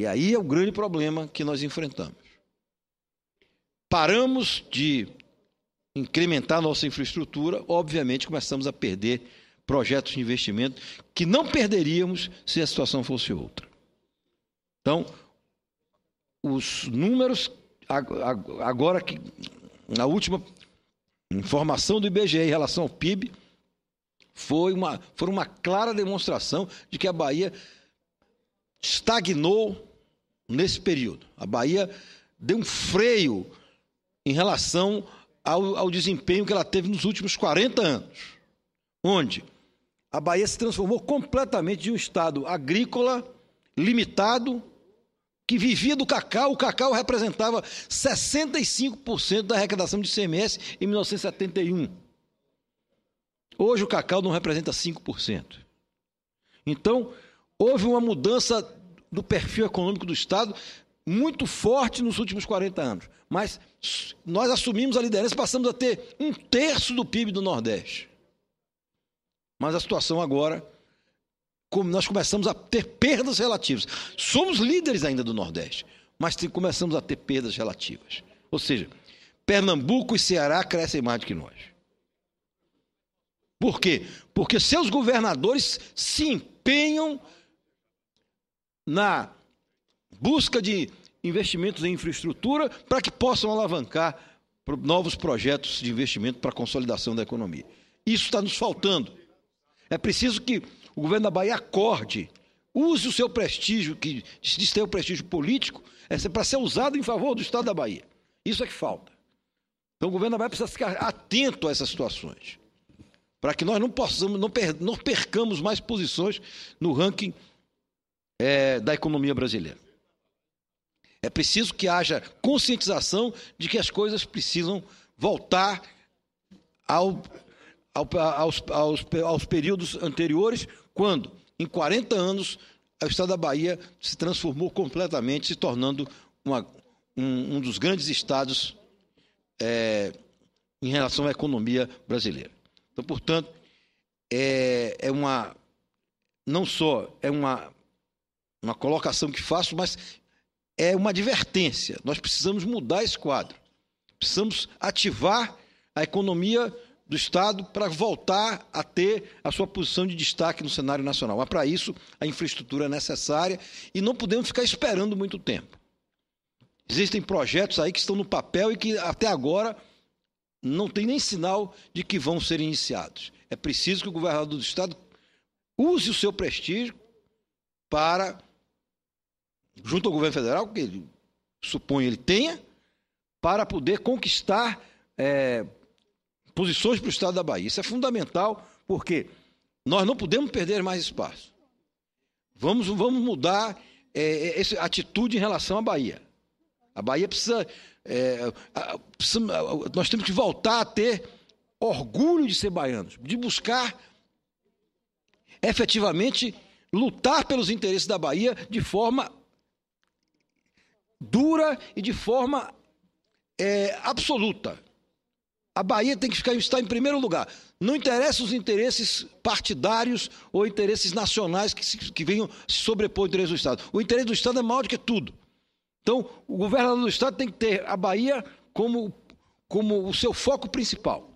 E aí é o grande problema que nós enfrentamos. Paramos de incrementar nossa infraestrutura, obviamente começamos a perder projetos de investimento que não perderíamos se a situação fosse outra. Então, os números agora que na última informação do IBGE em relação ao PIB foi uma, foi uma clara demonstração de que a Bahia estagnou nesse período. A Bahia deu um freio em relação ao, ao desempenho que ela teve nos últimos 40 anos, onde a Bahia se transformou completamente de um estado agrícola, limitado, que vivia do cacau. O cacau representava 65% da arrecadação de CMS em 1971. Hoje o cacau não representa 5%. Então, houve uma mudança do perfil econômico do Estado muito forte nos últimos 40 anos. Mas nós assumimos a liderança, passamos a ter um terço do PIB do Nordeste. Mas a situação agora, como nós começamos a ter perdas relativas. Somos líderes ainda do Nordeste, mas começamos a ter perdas relativas. Ou seja, Pernambuco e Ceará crescem mais do que nós. Por quê? Porque seus governadores se empenham na busca de investimentos em infraestrutura para que possam alavancar novos projetos de investimento para a consolidação da economia. Isso está nos faltando. É preciso que o governo da Bahia acorde, use o seu prestígio, que diz ter o prestígio político, é para ser usado em favor do Estado da Bahia. Isso é que falta. Então o governo da Bahia precisa ficar atento a essas situações, para que nós não possamos, não, não percamos mais posições no ranking é, da economia brasileira. É preciso que haja conscientização de que as coisas precisam voltar ao, ao, aos, aos, aos períodos anteriores, quando, em 40 anos, o estado da Bahia se transformou completamente, se tornando uma, um, um, dos grandes estados é, em relação à economia brasileira. Então, portanto, é, é uma não só é uma uma colocação que faço, mas é uma advertência. Nós precisamos mudar esse quadro. Precisamos ativar a economia do Estado para voltar a ter a sua posição de destaque no cenário nacional. Mas para isso, a infraestrutura é necessária e não podemos ficar esperando muito tempo. Existem projetos aí que estão no papel e que até agora não tem nem sinal de que vão ser iniciados. É preciso que o governador do Estado use o seu prestígio para junto ao governo federal, que ele supõe ele tenha, para poder conquistar é, posições para o Estado da Bahia. Isso é fundamental, porque nós não podemos perder mais espaço. Vamos, vamos mudar é, é essa atitude em relação à Bahia. A Bahia precisa, é, precisa, Nós temos que voltar a ter orgulho de ser baianos, de buscar efetivamente lutar pelos interesses da Bahia de forma dura e de forma é, absoluta. A Bahia tem que ficar, estar em primeiro lugar. Não interessa os interesses partidários ou interesses nacionais que, se, que venham se sobrepor ao interesse do Estado. O interesse do Estado é maior do que tudo. Então, o governador do Estado tem que ter a Bahia como, como o seu foco principal.